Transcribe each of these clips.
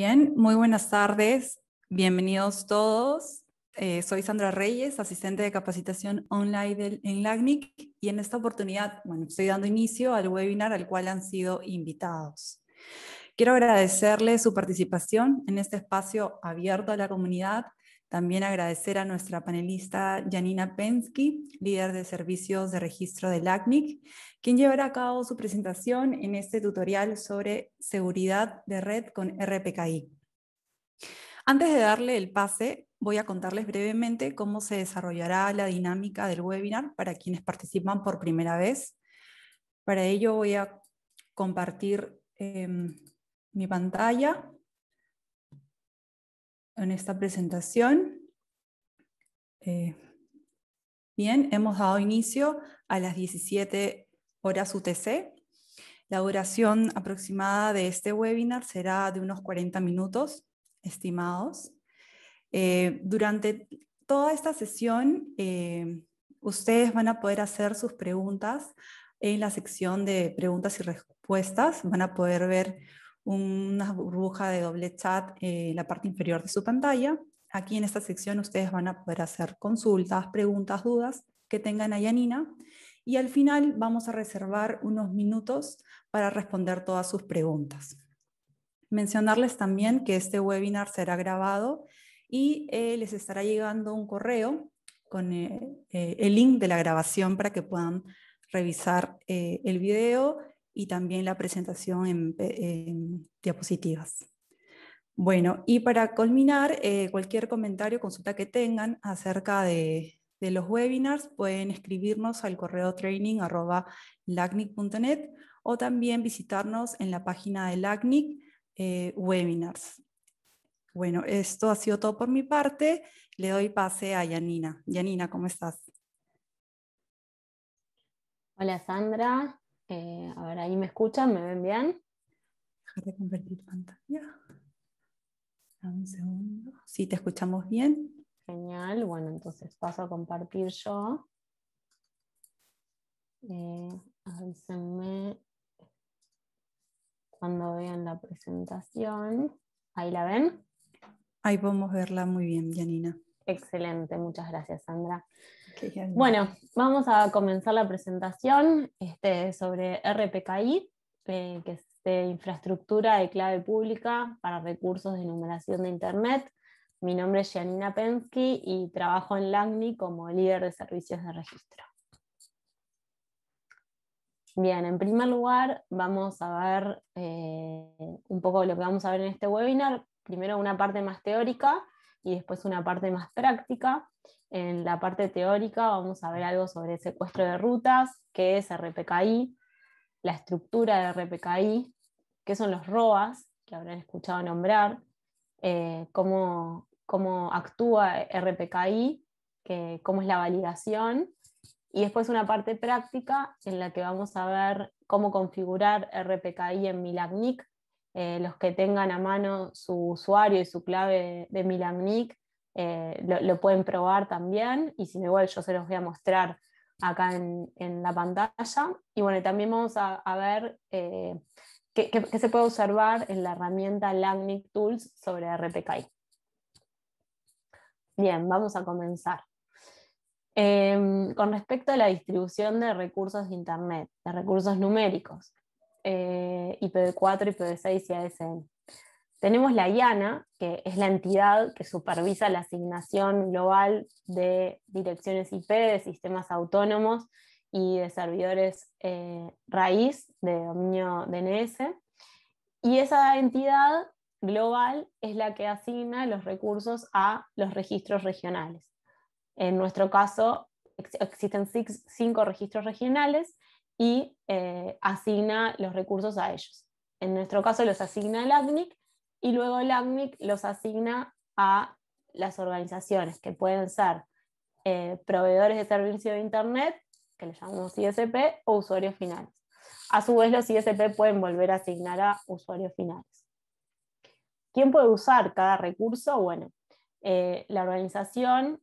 Bien, muy buenas tardes. Bienvenidos todos. Eh, soy Sandra Reyes, asistente de capacitación online en LACNIC y en esta oportunidad, bueno, estoy dando inicio al webinar al cual han sido invitados. Quiero agradecerles su participación en este espacio abierto a la comunidad también agradecer a nuestra panelista Janina Pensky, líder de servicios de registro del ACNIC, quien llevará a cabo su presentación en este tutorial sobre seguridad de red con RPKI. Antes de darle el pase, voy a contarles brevemente cómo se desarrollará la dinámica del webinar para quienes participan por primera vez. Para ello voy a compartir em, mi pantalla en esta presentación. Eh, bien, hemos dado inicio a las 17 horas UTC. La duración aproximada de este webinar será de unos 40 minutos, estimados. Eh, durante toda esta sesión, eh, ustedes van a poder hacer sus preguntas en la sección de preguntas y respuestas. Van a poder ver una burbuja de doble chat en la parte inferior de su pantalla. Aquí en esta sección ustedes van a poder hacer consultas, preguntas, dudas que tengan a Yanina y al final vamos a reservar unos minutos para responder todas sus preguntas. Mencionarles también que este webinar será grabado y eh, les estará llegando un correo con eh, eh, el link de la grabación para que puedan revisar el video y también la presentación en, diapositivas. Bueno, y para culminar, eh, cualquier comentario o consulta que tengan acerca de, los webinars, pueden escribirnos al correo training.lacnic.net o también visitarnos en la página de LACNIC eh, Webinars. Bueno, esto ha sido todo por mi parte. Le doy pase a Yanina. Yanina, ¿cómo estás? Hola Sandra, eh, a ver, ahí me escuchan, me ven bien. Dejar de compartir pantalla. un segundo. Sí, te escuchamos bien. Genial. Bueno, entonces paso a compartir yo. Eh, avísenme cuando vean la presentación. ¿Ahí la ven? Ahí podemos verla muy bien, Janina. Excelente, muchas gracias, Sandra. Bueno, vamos a comenzar la presentación este, sobre RPKI, eh, que es de infraestructura de clave pública para recursos de numeración de Internet. Mi nombre es Janina Pensky y trabajo en LACNI como líder de servicios de registro. Bien, en primer lugar vamos a ver eh, un poco lo que vamos a ver en este webinar. Primero una parte más teórica y después una parte más práctica. En la parte teórica vamos a ver algo sobre secuestro de rutas, qué es RPKI, la estructura de RPKI, qué son los ROAS, que habrán escuchado nombrar, eh, cómo, actúa RPKI, que, cómo es la validación, y después una parte práctica en la que vamos a ver cómo configurar RPKI en Milagnic, eh, los que tengan a mano su usuario y su clave de, Milanic eh, lo, pueden probar también, y si me igual yo se los voy a mostrar acá en, la pantalla. Y bueno, también vamos a, ver eh, qué, se puede observar en la herramienta Langnic Tools sobre RPKI. Bien, vamos a comenzar. Em, con respecto a la distribución de recursos de Internet, de recursos numéricos, IPv4, eh, IPv6 y ASN. Tenemos la IANA, que es la entidad que supervisa la asignación global de direcciones IP, de sistemas autónomos y de servidores eh, raíz de dominio DNS. Y esa entidad global es la que asigna los recursos a los registros regionales. En nuestro caso, existen cinco registros regionales y eh, asigna los recursos a ellos. En nuestro caso los asigna el ACNIC y luego el ACNIC los asigna a las organizaciones que pueden ser eh, proveedores de servicio de Internet, que le llamamos ISP, o usuarios finales. A su vez, los ISP pueden volver a asignar a usuarios finales. ¿Quién puede usar cada recurso? Bueno, eh, la organización,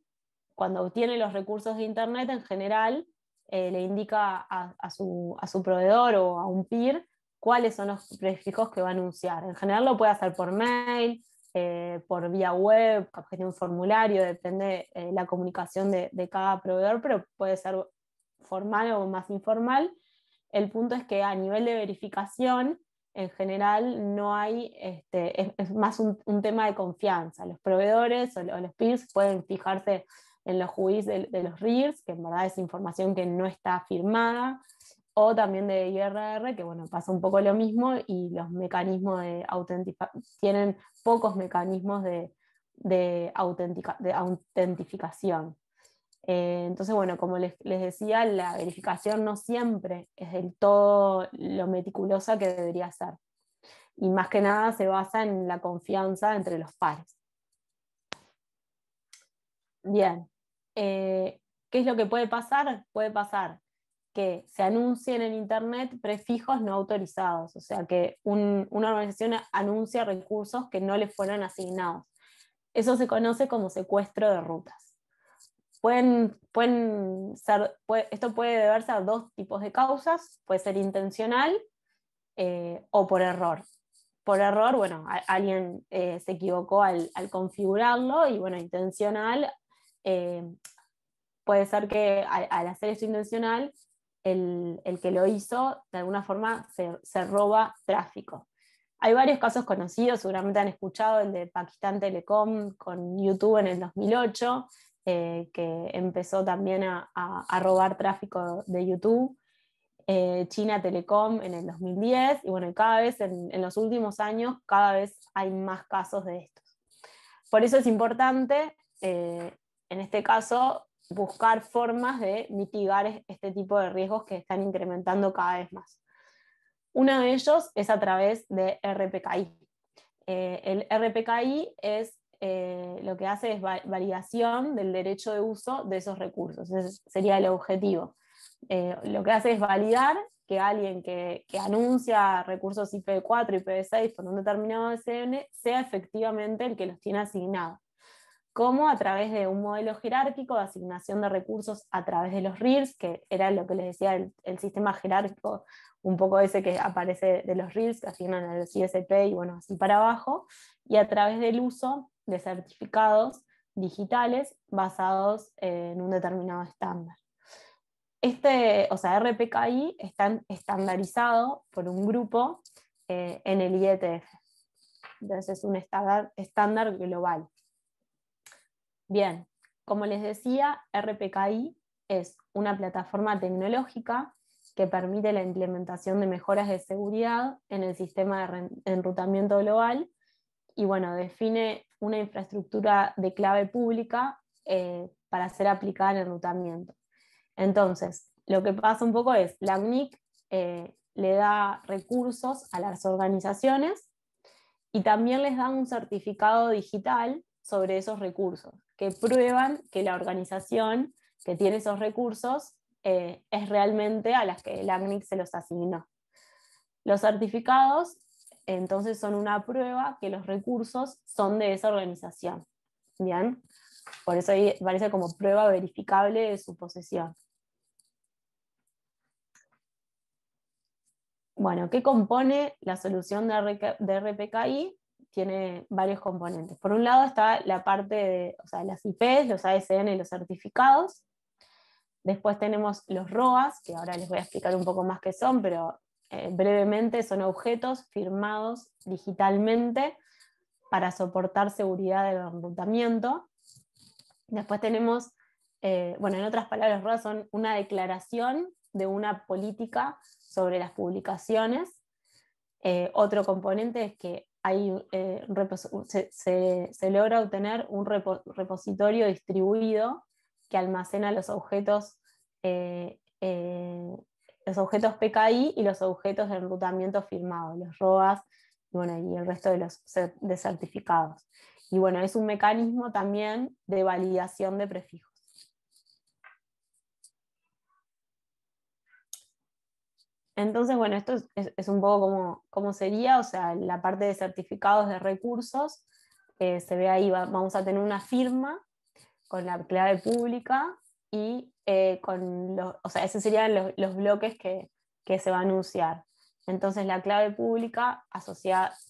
cuando obtiene los recursos de Internet en general, eh, le indica a, su, proveedor o a un peer cuáles son los prefijos que va a anunciar. En general lo puede hacer por mail, eh, por vía web, capaz un formulario, depende eh, la comunicación de, cada proveedor, pero puede ser formal o más informal. El punto es que a nivel de verificación, en general no hay, este, es, más un, tema de confianza. Los proveedores o los peers pueden fijarse en los juicios de, los RIRS, que en verdad es información que no está firmada, o también de IRR, que bueno, pasa un poco lo mismo y los mecanismos de tienen pocos mecanismos de, de, de autentificación. Eh, entonces, bueno, como les, les, decía, la verificación no siempre es del todo lo meticulosa que debería ser. Y más que nada se basa en la confianza entre los pares. Bien, eh, ¿qué es lo que puede pasar? Puede pasar que se anuncien en Internet prefijos no autorizados, o sea, que una organización anuncia recursos que no le fueron asignados. Eso se conoce como secuestro de rutas. Pueden, pueden ser, esto puede deberse a dos tipos de causas, puede ser intencional eh, o por error. Por error, bueno, alguien eh, se equivocó al configurarlo y bueno, intencional eh, puede ser que al, hacer esto intencional, el, que lo hizo de alguna forma se, roba tráfico. Hay varios casos conocidos, seguramente han escuchado el de Pakistán Telecom con YouTube en el 2008, eh, que empezó también a, robar tráfico de YouTube. Eh, China Telecom en el 2010 y bueno, cada vez en, los últimos años cada vez hay más casos de estos. Por eso es importante en este caso, buscar formas de mitigar este tipo de riesgos que están incrementando cada vez más. Uno de ellos es a través de RPKI. Eh, el RPKI es eh, lo que hace es validación del derecho de uso de esos recursos. Ese sería el objetivo. Eh, lo que hace es validar que alguien que, anuncia recursos IPv4 y IPv6 por un determinado SN sea efectivamente el que los tiene asignados como a través de un modelo jerárquico de asignación de recursos a través de los RIRS, que era lo que les decía el, sistema jerárquico, un poco ese que aparece de los RIRS, que asignan a ISP y bueno, así para abajo, y a través del uso de certificados digitales basados en un determinado estándar. Este, o sea, RPKI está estandarizado por un grupo eh, en el IETF. Entonces es un estándar, estándar global. Bien, como les decía, RPKI es una plataforma tecnológica que permite la implementación de mejoras de seguridad en el sistema de enrutamiento global y bueno, define una infraestructura de clave pública eh, para ser aplicada en enrutamiento. Entonces, lo que pasa un poco es, la UNIC eh, le da recursos a las organizaciones y también les da un certificado digital sobre esos recursos que prueban que la organización que tiene esos recursos eh, es realmente a las que el ACNIC se los asignó. Los certificados entonces son una prueba que los recursos son de esa organización. ¿Bien? Por eso ahí parece como prueba verificable de su posesión. Bueno, ¿qué compone la solución de, RPKI? tiene varios componentes. Por un lado está la parte de las IPs, los ASN y los certificados. Después tenemos los ROAS, que ahora les voy a explicar un poco más qué son, pero eh, brevemente son objetos firmados digitalmente para soportar seguridad del enrutamiento. Después tenemos, eh, bueno, en otras palabras, ROAS son una declaración de una política sobre las publicaciones. Eh, otro componente es que eh, se, logra obtener un repositorio distribuido que almacena los objetos, eh, eh, los objetos PKI y los objetos de enrutamiento firmado, los ROAS y, bueno, y el resto de los de certificados. Y bueno, es un mecanismo también de validación de prefijos. Entonces, bueno, esto es, un poco como, sería, o sea, la parte de certificados de recursos, eh, se ve ahí, vamos a tener una firma con la clave pública y eh, con los, o sea, esos serían los, bloques que, se va a anunciar. Entonces, la clave pública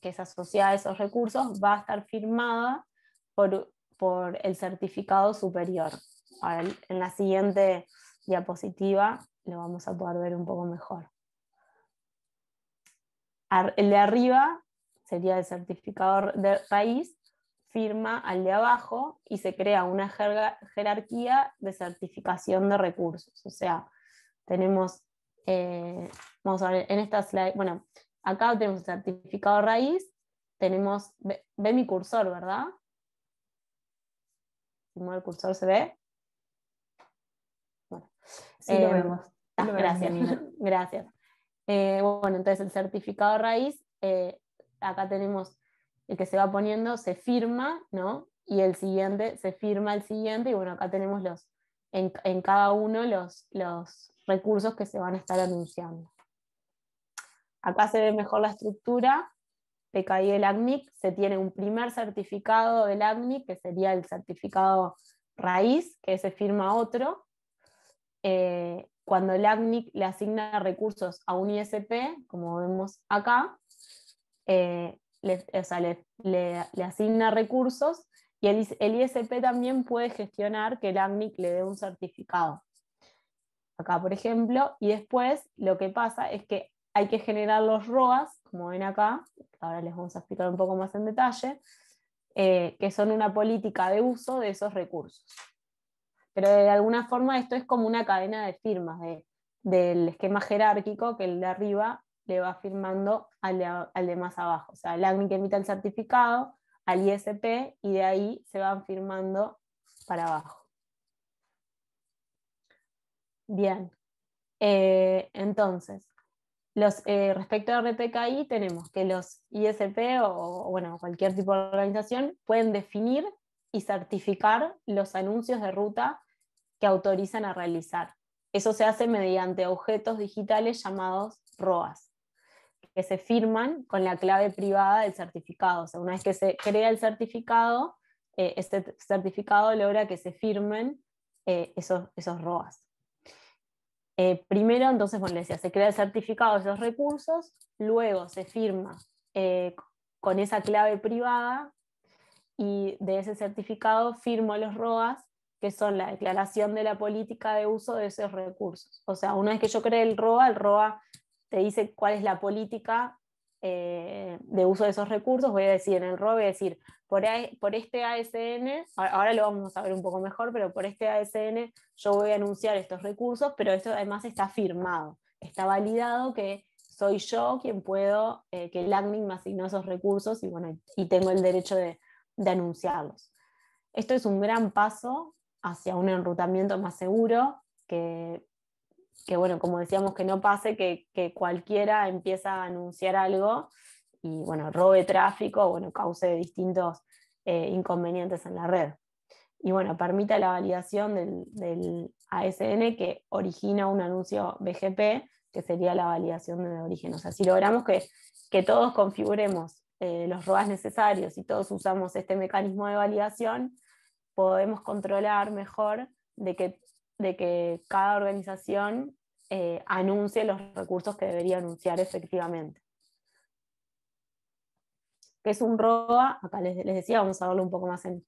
que es asociada a esos recursos va a estar firmada por, por el certificado superior. en la siguiente diapositiva lo vamos a poder ver un poco mejor el de arriba sería el certificador de raíz, firma al de abajo y se crea una jerarquía de certificación de recursos. O sea, tenemos, eh, vamos a ver, en esta slide, bueno, acá tenemos el certificado raíz, tenemos, ve, mi cursor, ¿verdad? Si el cursor, ¿se ve? Bueno. Sí, lo eh, ah, vemos. gracias, Nina. Gracias. Eh, bueno, entonces el certificado raíz, eh, acá tenemos el que se va poniendo, se firma, ¿no? Y el siguiente, se firma el siguiente, y bueno, acá tenemos los, en, cada uno los, los recursos que se van a estar anunciando. Acá se ve mejor la estructura, PKI del ACNIC, se tiene un primer certificado del ACNIC, que sería el certificado raíz, que se firma otro, eh, cuando el ACNIC le asigna recursos a un ISP, como vemos acá, eh, le, o le, asigna recursos y el, ISP también puede gestionar que el ACNIC le dé un certificado. Acá, por ejemplo, y después lo que pasa es que hay que generar los ROAS, como ven acá, ahora les vamos a explicar un poco más en detalle, eh, que son una política de uso de esos recursos. Pero de alguna forma esto es como una cadena de firmas, del esquema jerárquico que el de arriba le va firmando al de, más abajo. O sea, el admin que emita el certificado, al ISP, y de ahí se van firmando para abajo. Bien, eh, entonces, eh, respecto a RPKI, tenemos que los ISP o, bueno, cualquier tipo de organización pueden definir y certificar los anuncios de ruta que autorizan a realizar. Eso se hace mediante objetos digitales llamados ROAS, que se firman con la clave privada del certificado. O sea, una vez que se crea el certificado, eh, este certificado logra que se firmen eh, esos, ROAS. Eh, primero, entonces, bueno, se crea el certificado de esos recursos, luego se firma con esa clave privada y de ese certificado firmo los ROAS que son la declaración de la política de uso de esos recursos. O sea, una vez que yo cree el ROA, el ROA te dice cuál es la política eh, de uso de esos recursos. Voy a decir en el ROA, voy a decir, por, este ASN, ahora lo vamos a ver un poco mejor, pero por este ASN yo voy a anunciar estos recursos, pero esto además está firmado, está validado que soy yo quien puedo, eh, que el ACNIC me asignó esos recursos y, bueno, y tengo el derecho de, de anunciarlos. Esto es un gran paso hacia un enrutamiento más seguro, que, bueno, como decíamos, que no pase que, que, cualquiera empieza a anunciar algo y bueno, robe tráfico, bueno, cause distintos eh, inconvenientes en la red. Y bueno, permita la validación del, ASN que origina un anuncio BGP, que sería la validación de origen. O sea, si logramos que, todos configuremos eh, los ROAS necesarios y todos usamos este mecanismo de validación, podemos controlar mejor de que, de que cada organización eh, anuncie los recursos que debería anunciar efectivamente. ¿Qué es un ROA? Acá les, decía, vamos a verlo un poco más en,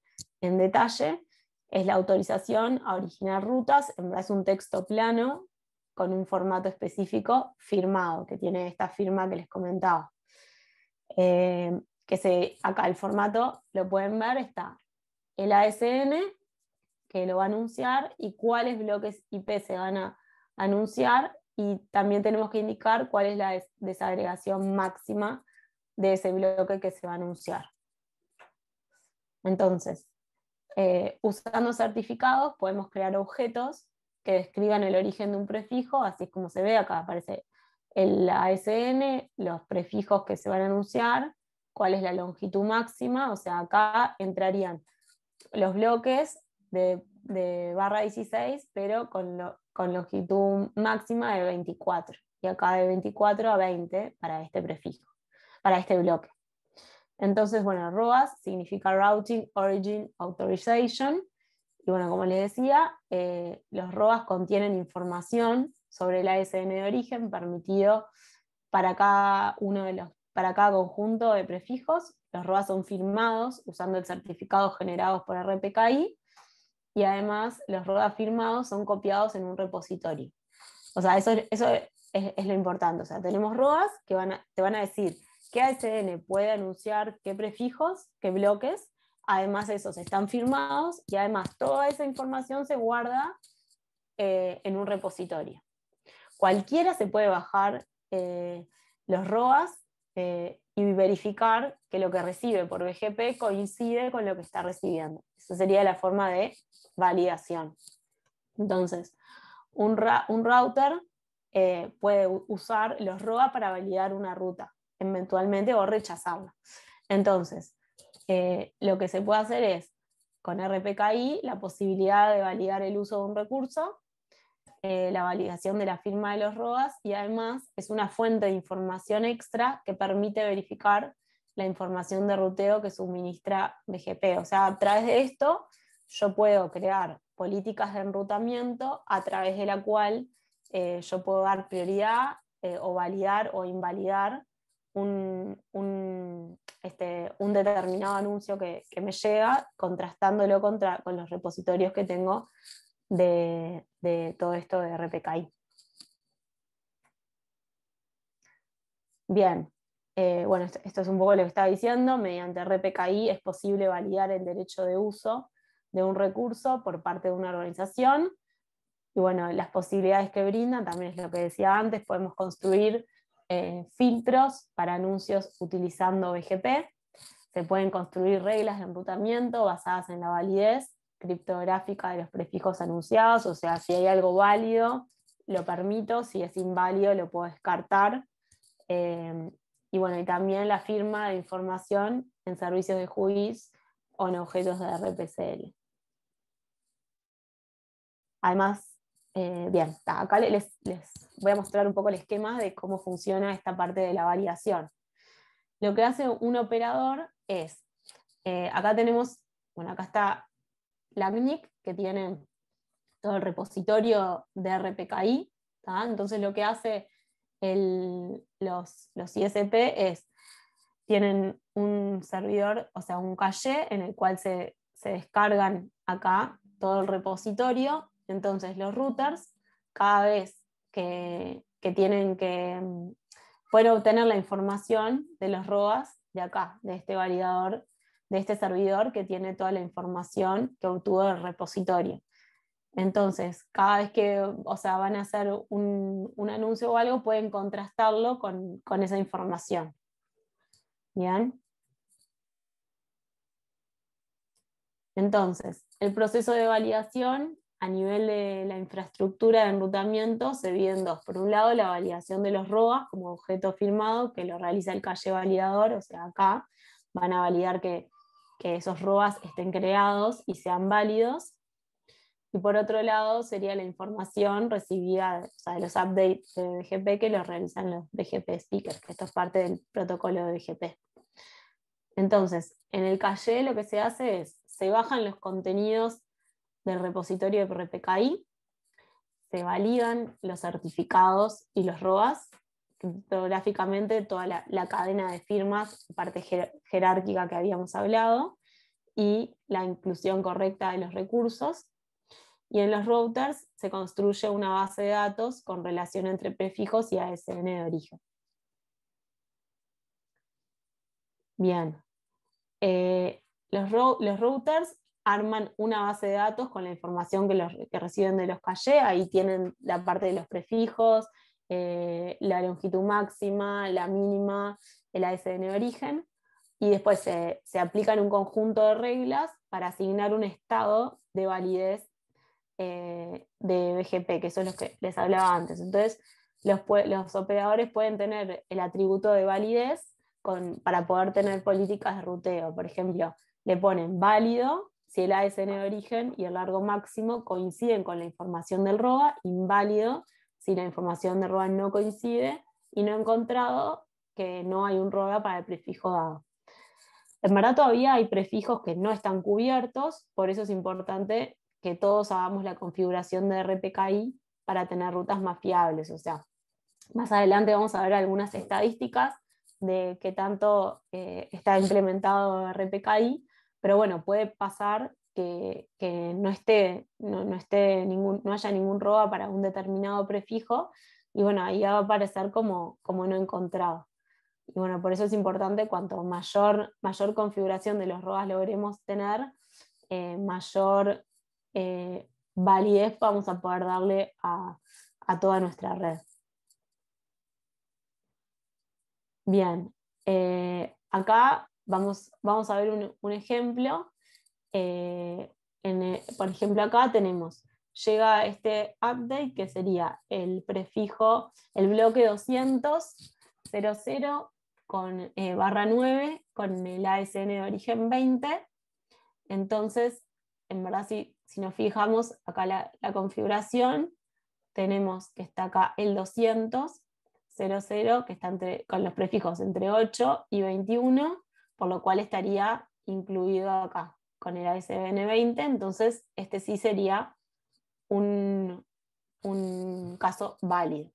detalle. Es la autorización a originar rutas, en es un texto plano con un formato específico firmado, que tiene esta firma que les comentaba. Eh, que se, acá el formato, lo pueden ver, está el ASN, que lo va a anunciar, y cuáles bloques IP se van a anunciar, y también tenemos que indicar cuál es la desagregación máxima de ese bloque que se va a anunciar. Entonces, eh, usando certificados podemos crear objetos que describan el origen de un prefijo, así es como se ve, acá aparece el ASN, los prefijos que se van a anunciar, cuál es la longitud máxima, o sea, acá entrarían los, bloques de, barra 16, pero con, con longitud máxima de 24. Y acá de 24 a 20 para este prefijo, para este bloque. Entonces, bueno, ROAS significa Routing Origin Authorization. Y bueno, como les decía, eh, los ROAS contienen información sobre el ASN de origen permitido para cada uno de los para cada conjunto de prefijos, los ROAs son firmados usando el certificado generado por RPKI y además los ROAs firmados son copiados en un repositorio. O sea, eso, es, lo importante. O sea, tenemos ROAs que van te van a decir qué ASN puede anunciar, qué prefijos, qué bloques. Además, esos están firmados y además toda esa información se guarda eh, en un repositorio. Cualquiera se puede bajar eh, los ROAs eh, y verificar que lo que recibe por BGP coincide con lo que está recibiendo. Esa sería la forma de validación. Entonces, un, router eh, puede usar los ROA para validar una ruta, eventualmente, o rechazarla. Entonces, eh, lo que se puede hacer es, con RPKI, la posibilidad de validar el uso de un recurso eh, la validación de la firma de los ROAS y además es una fuente de información extra que permite verificar la información de ruteo que suministra BGP. O sea, a través de esto yo puedo crear políticas de enrutamiento a través de la cual eh, yo puedo dar prioridad eh, o validar o invalidar un, este, determinado anuncio que, me llega, contrastándolo contra, con los repositorios que tengo de, todo esto de RPKI. Bien, eh, bueno, esto, es un poco lo que estaba diciendo, mediante RPKI es posible validar el derecho de uso de un recurso por parte de una organización. Y bueno, las posibilidades que brindan también es lo que decía antes, podemos construir eh, filtros para anuncios utilizando BGP, se pueden construir reglas de enrutamiento basadas en la validez criptográfica de los prefijos anunciados, o sea, si hay algo válido, lo permito, si es inválido, lo puedo descartar. Eh, y bueno, y también la firma de información en servicios de juiz o en objetos de RPCL. Además, eh, bien, acá les, voy a mostrar un poco el esquema de cómo funciona esta parte de la validación. Lo que hace un operador es, eh, acá tenemos, bueno, acá está la que tiene todo el repositorio de RPKI. Entonces lo que hace los, ISP es, tienen un servidor, o sea, un caché en el cual se, descargan acá todo el repositorio. Entonces los routers, cada vez que, que tienen que, mm, pueden obtener la información de los ROAS de acá, de este validador de este servidor que tiene toda la información que obtuvo del repositorio. Entonces, cada vez que o sea, van a hacer un, anuncio o algo, pueden contrastarlo con, esa información. ¿Bien? Entonces, el proceso de validación a nivel de la infraestructura de enrutamiento se divide en dos. Por un lado, la validación de los ROAS como objeto firmado, que lo realiza el calle validador, o sea, acá van a validar que que esos ROAS estén creados y sean válidos. Y por otro lado, sería la información recibida, de los updates de BGP que los realizan los BGP speakers, que esto es parte del protocolo de BGP. Entonces, en el calle lo que se hace es, se bajan los contenidos del repositorio de RPKI, se validan los certificados y los ROAS, criptográficamente toda la, cadena de firmas, parte jerárquica que habíamos hablado, y la inclusión correcta de los recursos. Y en los routers se construye una base de datos con relación entre prefijos y ASN de origen. Bien. Eh, los, routers arman una base de datos con la información que, que reciben de los calle ahí tienen la parte de los prefijos, eh, la longitud máxima, la mínima, el ASN de origen, y después se, se aplican un conjunto de reglas para asignar un estado de validez eh, de BGP, que son los que les hablaba antes. Entonces, los, operadores pueden tener el atributo de validez para poder tener políticas de ruteo. Por ejemplo, le ponen válido si el ASN de origen y el largo máximo coinciden con la información del ROA, inválido si la información de ROA no coincide y no he encontrado que no hay un ROA para el prefijo dado. En verdad todavía hay prefijos que no están cubiertos, por eso es importante que todos hagamos la configuración de RPKI para tener rutas más fiables. O sea, más adelante vamos a ver algunas estadísticas de qué tanto eh, está implementado RPKI, pero bueno, puede pasar que, no, esté, no, haya ningún roba para un determinado prefijo, y bueno, ahí va a aparecer como, no encontrado. Y bueno, por eso es importante, cuanto mayor, mayor configuración de los robas logremos tener, eh, mayor eh, validez vamos a poder darle a, toda nuestra red. Bien, eh, acá vamos, vamos, a ver un ejemplo eh, eh, por ejemplo, acá tenemos, llega este update que sería el prefijo, el bloque 200, 00, con eh, barra 9, con el ASN de origen 20. Entonces, en verdad, si, nos fijamos acá la, configuración, tenemos que está acá el 200, 00, que está entre, con los prefijos entre 8 y 21, por lo cual estaría incluido acá con el asn 20 entonces este sí sería un, caso válido.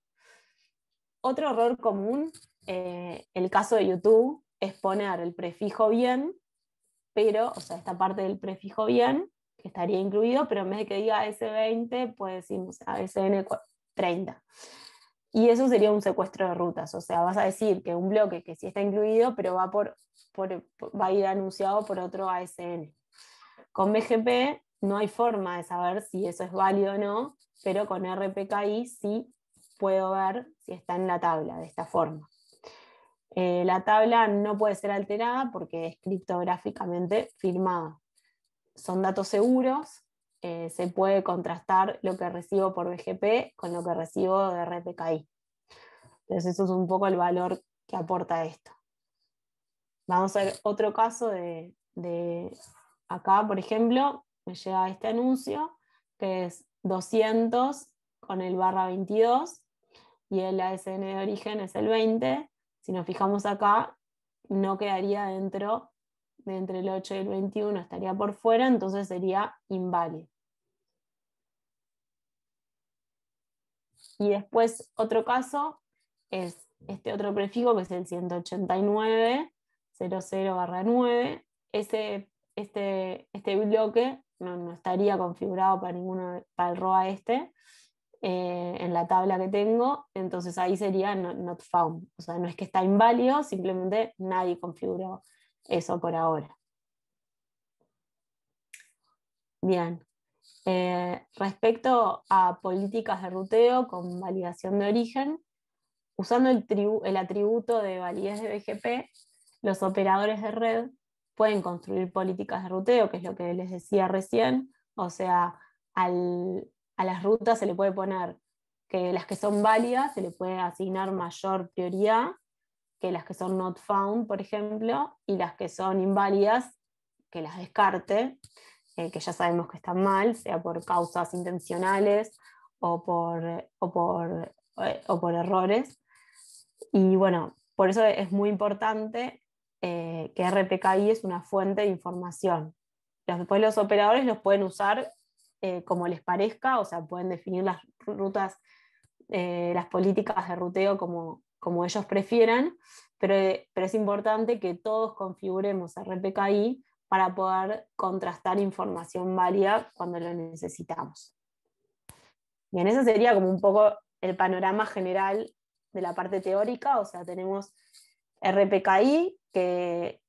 Otro error común, eh, el caso de YouTube, es poner el prefijo bien, pero, o sea, esta parte del prefijo bien, que estaría incluido, pero en vez de que diga as 20 pues decimos ASN30. Y eso sería un secuestro de rutas, o sea, vas a decir que un bloque que sí está incluido, pero va, por va a ir anunciado por otro ASN. Con BGP no hay forma de saber si eso es válido o no, pero con RPKI sí puedo ver si está en la tabla de esta forma. Eh, la tabla no puede ser alterada porque es criptográficamente firmada. Son datos seguros, eh, se puede contrastar lo que recibo por BGP con lo que recibo de RPKI. Entonces eso es un poco el valor que aporta esto. Vamos a ver otro caso de acá, por ejemplo, me llega este anuncio que es 200 con el barra 22 y el ASN de origen es el 20. Si nos fijamos acá, no quedaría dentro de entre el 8 y el 21, estaría por fuera, entonces sería inválido. Y después otro caso es este otro prefijo que es el 189, 00 barra 9. Ese este, este bloque no, estaría configurado para ninguno, para el ROA este, eh, en la tabla que tengo, entonces ahí sería not found. O sea, no es que está inválido, simplemente nadie configuró eso por ahora. Bien. Eh, respecto a políticas de ruteo con validación de origen, usando el, el atributo de validez de BGP, los operadores de red pueden construir políticas de ruteo, que es lo que les decía recién, o sea, a las rutas se le puede poner que las que son válidas se le puede asignar mayor prioridad que las que son not found, por ejemplo, y las que son inválidas, que las descarte, eh, que ya sabemos que están mal, sea por causas intencionales o por, o por eh, errores. Y bueno, por eso es muy importante eh, que RPKI es una fuente de información. Después los operadores los pueden usar eh, como les parezca, o sea, pueden definir las rutas, eh, las políticas de ruteo como, como ellos prefieran, pero, pero, es importante que todos configuremos RPKI para poder contrastar información válida cuando lo necesitamos. Bien, ese sería como un poco el panorama general de la parte teórica, o sea, tenemos RPKI, que,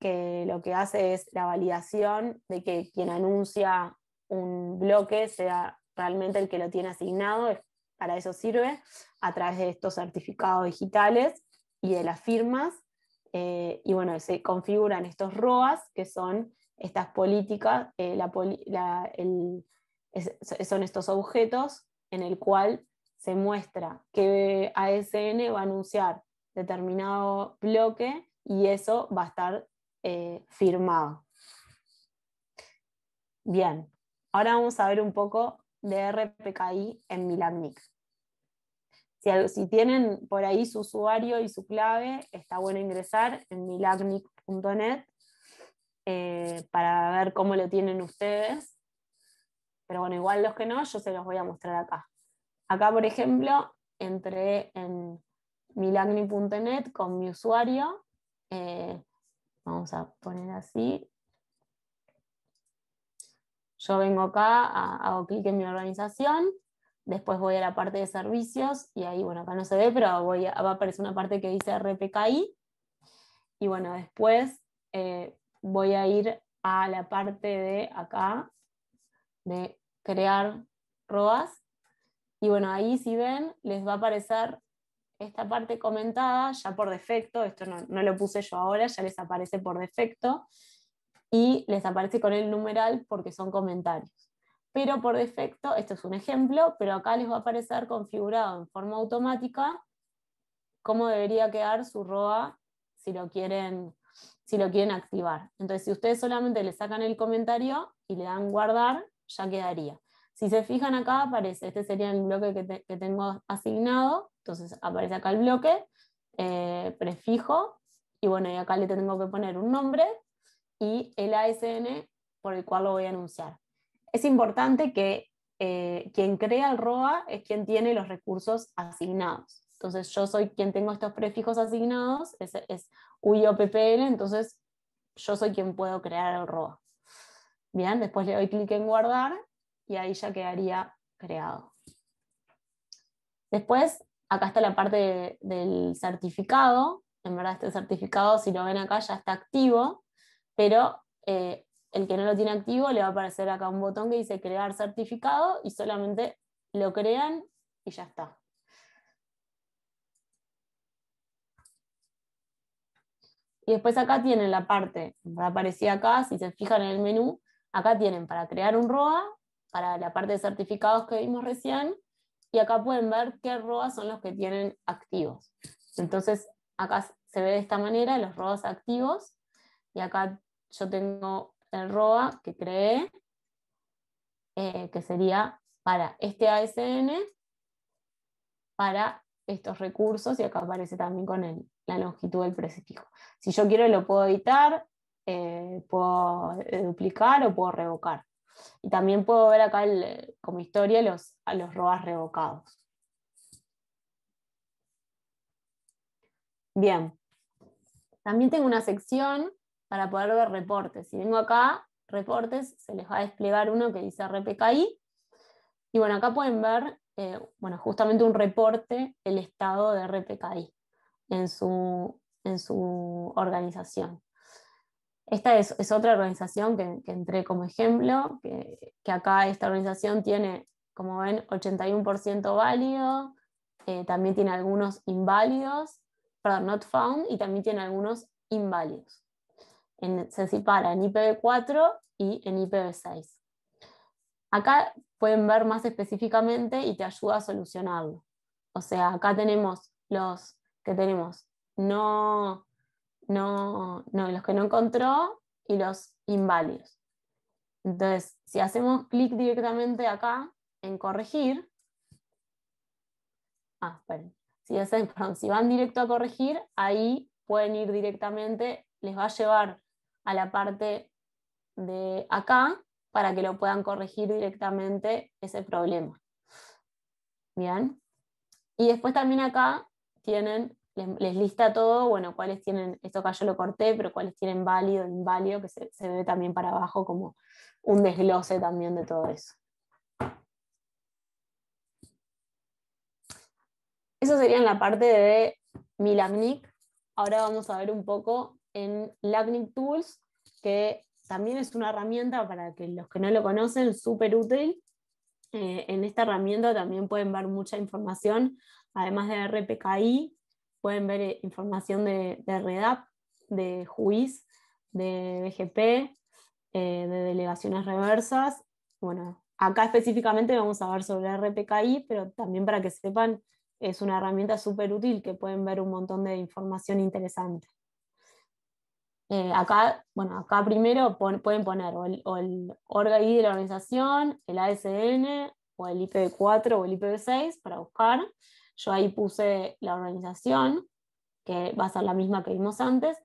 lo que hace es la validación de que quien anuncia un bloque sea realmente el que lo tiene asignado, para eso sirve, a través de estos certificados digitales y de las firmas. Eh, y bueno, se configuran estos ROAS, que son estas políticas, eh, la, son estos objetos en el cual se muestra que ASN va a anunciar determinado bloque y eso va a estar eh, firmado. Bien, ahora vamos a ver un poco de RPKI en Milagnic. Si, si tienen por ahí su usuario y su clave, está bueno ingresar en milagnic.net eh, para ver cómo lo tienen ustedes. Pero bueno, igual los que no, yo se los voy a mostrar acá. Acá, por ejemplo, entré en milagni.net con mi usuario. Eh, vamos a poner así. Yo vengo acá, hago clic en mi organización, después voy a la parte de servicios y ahí, bueno, acá no se ve, pero voy a, va a aparecer una parte que dice RPKI. Y bueno, después eh, voy a ir a la parte de acá, de crear ROAS. Y bueno, ahí si ven, les va a aparecer esta parte comentada ya por defecto, esto no, no, lo puse yo ahora, ya les aparece por defecto, y les aparece con el numeral porque son comentarios. Pero por defecto, esto es un ejemplo, pero acá les va a aparecer configurado en forma automática cómo debería quedar su ROA si lo quieren, si lo quieren activar. Entonces, si ustedes solamente le sacan el comentario y le dan guardar, ya quedaría. Si se fijan acá, aparece, este sería el bloque que, que tengo asignado, entonces aparece acá el bloque, eh, prefijo, y bueno, y acá le tengo que poner un nombre y el ASN por el cual lo voy a anunciar. Es importante que eh, quien crea el ROA es quien tiene los recursos asignados. Entonces yo soy quien tengo estos prefijos asignados, es, es UIOPPL, entonces yo soy quien puedo crear el ROA. Bien, después le doy clic en guardar y ahí ya quedaría creado. Después acá está la parte del certificado. En verdad, este certificado, si lo ven acá, ya está activo, pero eh, el que no lo tiene activo le va a aparecer acá un botón que dice crear certificado y solamente lo crean y ya está. Y después acá tienen la parte, aparecía acá, si se fijan en el menú, acá tienen para crear un ROA, para la parte de certificados que vimos recién, y acá pueden ver qué roas son los que tienen activos. Entonces, acá se ve de esta manera los ROAs activos. Y acá yo tengo el ROA que creé, eh, que sería para este ASN, para estos recursos, y acá aparece también con la longitud del prefijo. Si yo quiero lo puedo editar, eh, puedo eh, duplicar o puedo revocar. Y también puedo ver acá eh, como historia los, a los ROAS revocados. Bien. También tengo una sección para poder ver reportes. Si vengo acá, reportes, se les va a desplegar uno que dice RPKI. Y bueno, acá pueden ver, eh, justamente un reporte, el estado de RPKI en su organización. Esta es, otra organización que, entré como ejemplo, que, acá esta organización tiene, como ven, 81% válido, eh, también tiene algunos inválidos, perdón, not found, y también tiene algunos inválidos. se separa en IPv4 y en IPv6. Acá pueden ver más específicamente y te ayuda a solucionarlo. O sea, acá tenemos los que tenemos no no, los que no encontró y los inválidos. Entonces, si hacemos clic directamente acá en corregir, ah, esperen. Si, si van directo a corregir, ahí pueden ir directamente, les va a llevar a la parte de acá para que lo puedan corregir directamente ese problema. Bien. Y después también acá tienen les, lista todo, bueno, cuáles tienen, esto acá yo lo corté, pero cuáles tienen válido, e inválido, que se, ve también para abajo como un desglose también de todo eso. Eso sería en la parte de LACNIC. Ahora vamos a ver un poco en LACNIC Tools, que también es una herramienta para que los que no lo conocen, súper útil. Eh, en esta herramienta también pueden ver mucha información, además de RPKI, pueden ver eh, información de, REDAP, de Juiz, de BGP, eh, de delegaciones reversas. Bueno, acá específicamente vamos a hablar sobre RPKI, pero también para que sepan, es una herramienta súper útil que pueden ver un montón de información interesante. Eh, acá, bueno, acá primero pueden poner o el, o de la organización, el ASN, o el IPv4 o el IPv6 para buscar. Yo ahí puse la organización, que va a ser la misma que vimos antes.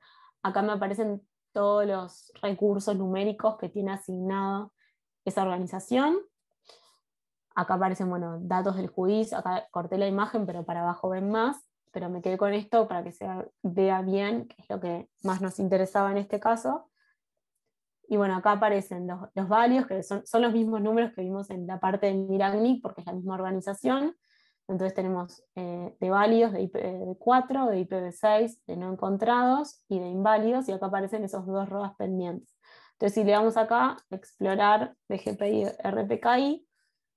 Acá me aparecen todos los recursos numéricos que tiene asignado esa organización. Acá aparecen, bueno, datos del juicio, acá corté la imagen, pero para abajo ven más, pero me quedé con esto para que se vea bien, qué es lo que más nos interesaba en este caso. Y bueno, acá aparecen los, los que son, los mismos números que vimos en la parte de Miragni, porque es la misma organización, entonces tenemos eh, de válidos, de IPv4, eh, de IPv6, de no encontrados y de inválidos, y acá aparecen esos dos ruedas pendientes. Entonces si le damos acá, explorar de GPI RPKI,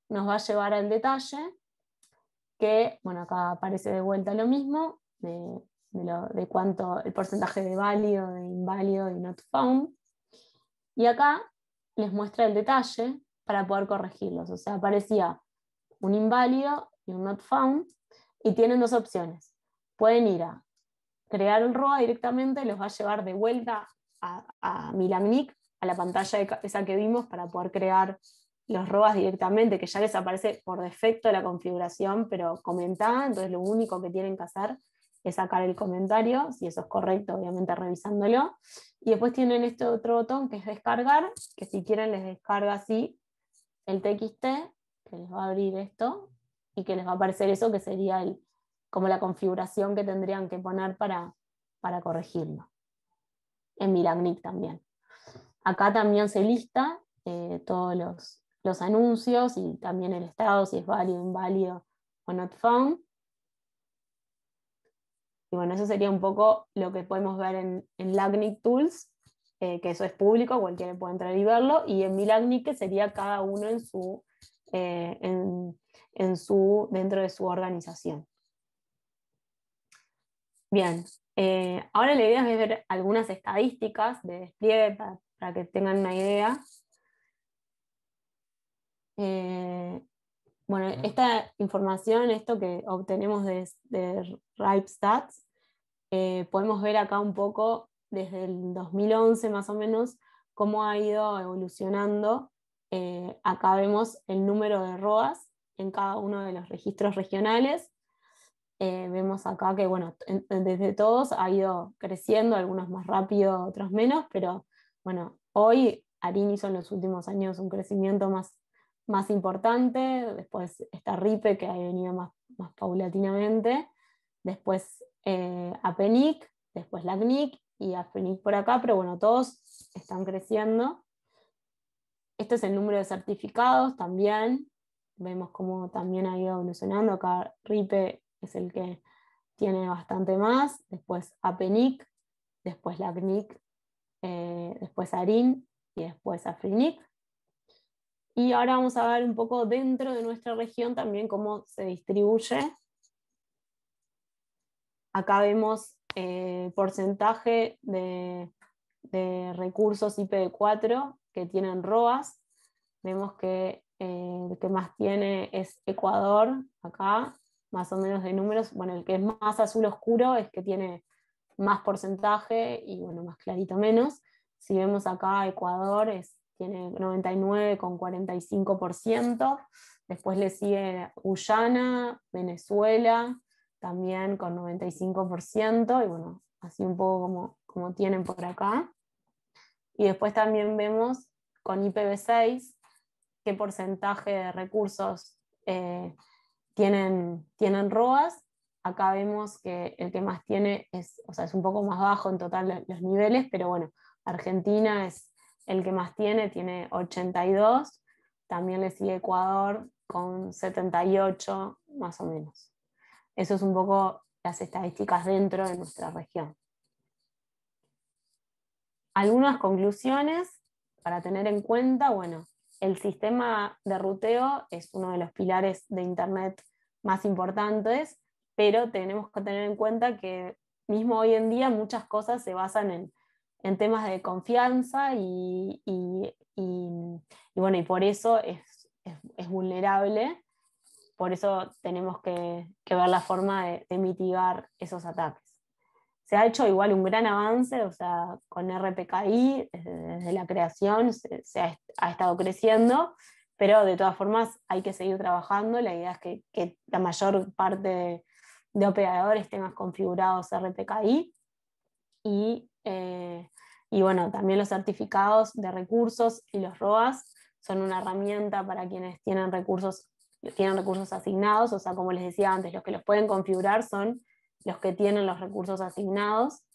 nos va a llevar al detalle, que, bueno, acá aparece de vuelta lo mismo, de, de cuánto, el porcentaje de válido, de inválido y not found. Y acá les muestra el detalle para poder corregirlos. O sea, aparecía un inválido Not Found, y tienen dos opciones. Pueden ir a crear un ROA directamente, los va a llevar de vuelta a, a a la pantalla de, esa que vimos para poder crear los ROAs directamente, que ya les aparece por defecto la configuración, pero comentada, entonces lo único que tienen que hacer es sacar el comentario, si eso es correcto, obviamente revisándolo. Y después tienen este otro botón que es descargar, que si quieren les descarga así el TXT, que les va a abrir esto, y que les va a aparecer eso que sería el, como la configuración que tendrían que poner para, para corregirlo. En Miragnic también. Acá también se lista eh, todos los, los anuncios y también el estado, si es válido, inválido o not found. Y bueno, eso sería un poco lo que podemos ver en, en LACNIC Tools, eh, que eso es público, cualquiera puede entrar y verlo, y en Milagnic, que sería cada uno en su, eh, su, dentro de su organización. Bien, eh, ahora la idea es ver algunas estadísticas de despliegue para, que tengan una idea. Eh, bueno, esta información, esto que obtenemos de, de Ripe Stats, eh, podemos ver acá un poco desde el 2011 más o menos cómo ha ido evolucionando. acá vemos el número de ROAS en cada uno de los registros regionales. Eh, vemos acá que, bueno, desde todos ha ido creciendo, algunos más rápido, otros menos, pero bueno, hoy Arini hizo en los últimos años un crecimiento más, más importante, después está Ripe, que ha venido más, más paulatinamente, después eh, Apenic, después LACNIC y Apenic por acá, pero bueno, todos están creciendo. Este es el número de certificados también, vemos cómo también ha ido evolucionando. Acá Ripe es el que tiene bastante más, después Apenic, después Lacnic, eh, después Arin y después Afrinic. Y ahora vamos a ver un poco dentro de nuestra región también cómo se distribuye. Acá vemos eh, porcentaje de, de recursos IPv4 que tienen ROAS. Vemos que eh, el que más tiene es Ecuador, acá, más o menos de números. Bueno, el que es más azul oscuro es que tiene más porcentaje y bueno, más clarito menos. Si vemos acá, Ecuador es, tiene 99,45%. Después le sigue Guyana, Venezuela, también con 95%. Y bueno, así un poco como, como tienen por acá. Y después también vemos con IPv6, qué porcentaje de recursos eh, tienen, tienen ROAS. Acá vemos que el que más tiene es, o sea, es un poco más bajo en total los niveles, pero bueno, Argentina es el que más tiene, tiene 82, también le sigue Ecuador con 78 más o menos. Eso es un poco las estadísticas dentro de nuestra región. Algunas conclusiones para tener en cuenta, bueno, el sistema de ruteo es uno de los pilares de Internet más importantes, pero tenemos que tener en cuenta que mismo hoy en día muchas cosas se basan en, temas de confianza y, bueno, y por eso es, vulnerable, por eso tenemos que, ver la forma de mitigar esos ataques se ha hecho igual un gran avance, o sea, con RPKI, desde, la creación, se, ha, estado creciendo, pero de todas formas hay que seguir trabajando. La idea es que, la mayor parte de, operadores tengan configurados RPKI y, eh, y bueno, también los certificados de recursos y los ROAS son una herramienta para quienes tienen recursos, tienen recursos asignados, o sea, como les decía antes, los que los pueden configurar son los que tienen los recursos asignados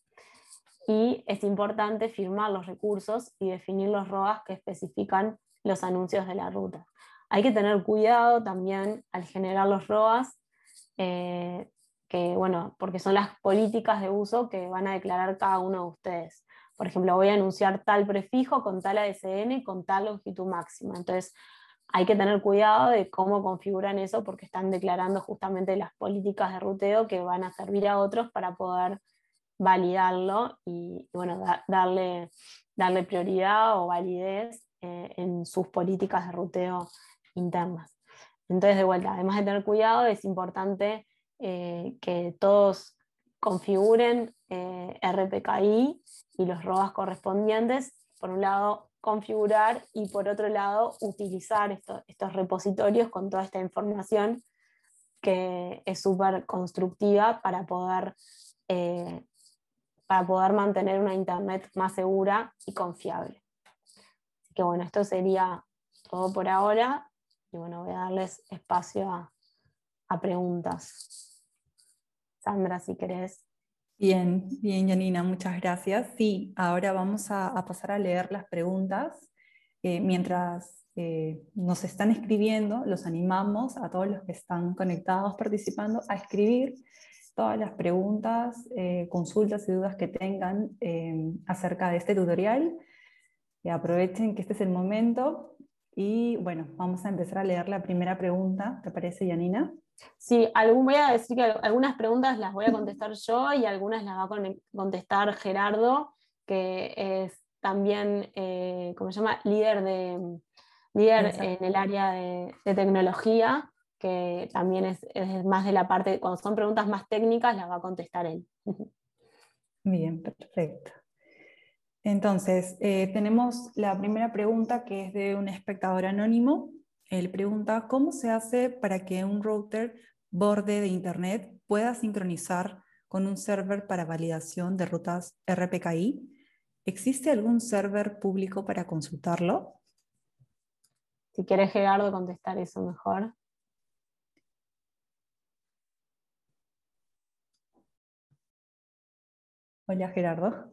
y es importante firmar los recursos y definir los ROAS que especifican los anuncios de la ruta. Hay que tener cuidado también al generar los ROAS, eh, que, bueno, porque son las políticas de uso que van a declarar cada uno de ustedes. Por ejemplo, voy a anunciar tal prefijo con tal y con tal longitud máxima. Entonces, hay que tener cuidado de cómo configuran eso porque están declarando justamente las políticas de ruteo que van a servir a otros para poder validarlo y, bueno, darle, darle prioridad o validez eh, en sus políticas de ruteo internas. Entonces, de vuelta, además de tener cuidado, es importante eh, que todos configuren eh, RPKI y los ROAS correspondientes, por un lado configurar y por otro lado utilizar estos repositorios con toda esta información que es súper constructiva para poder, eh, para poder mantener una Internet más segura y confiable. Así que bueno, esto sería todo por ahora y bueno, voy a darles espacio a, a preguntas. Sandra, si querés Bien, bien, Janina, muchas gracias. Sí, ahora vamos a, pasar a leer las preguntas. Eh, mientras eh, nos están escribiendo, los animamos a todos los que están conectados, participando, a escribir todas las preguntas, eh, consultas y dudas que tengan acerca de este tutorial. aprovechen que este es el momento. Y bueno, vamos a empezar a leer la primera pregunta. ¿Te parece, Janina? Sí, algún, voy a decir que algunas preguntas las voy a contestar yo y algunas las va a contestar Gerardo, que es también, eh, se llama? Líder, de, en el área de, tecnología, que también es, más de la parte, cuando son preguntas más técnicas, las va a contestar él. Bien, perfecto. Entonces, eh, tenemos la primera pregunta que es de un espectador anónimo él pregunta, ¿cómo se hace para que un router borde de Internet pueda sincronizar con un server para validación de rutas RPKI? ¿Existe algún server público para consultarlo? Si quieres, Gerardo, contestar eso mejor. Hola, Gerardo.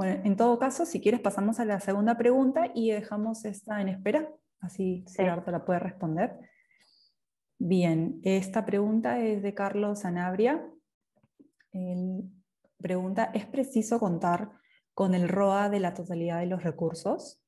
Bueno, en todo caso, si quieres, pasamos a la segunda pregunta y dejamos esta en espera, así Gerardo la puede responder. Bien, esta pregunta es de Carlos Sanabria. Él pregunta, ¿es preciso contar con el ROA de la totalidad de los recursos?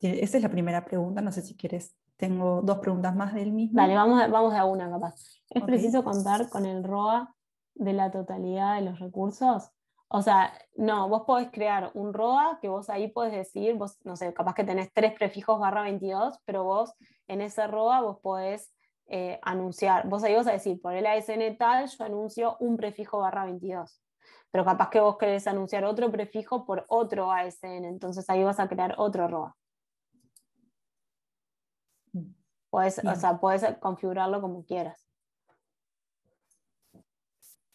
Esa es la primera pregunta, no sé si quieres, tengo dos preguntas más del mismo. Vale, vamos a, vamos a una capaz. ¿Es preciso contar con el ROA de la totalidad de los recursos? O sea, no, vos podés crear un ROA que vos ahí podés decir, vos, no sé, capaz que tenés tres prefijos barra 22, pero vos en ese ROA vos podés eh, anunciar, vos ahí vas a decir, por el ASN tal, yo anuncio un prefijo barra 22, pero capaz que vos querés anunciar otro prefijo por otro ASN, entonces ahí vas a crear otro ROA. o sea, podés configurarlo como quieras.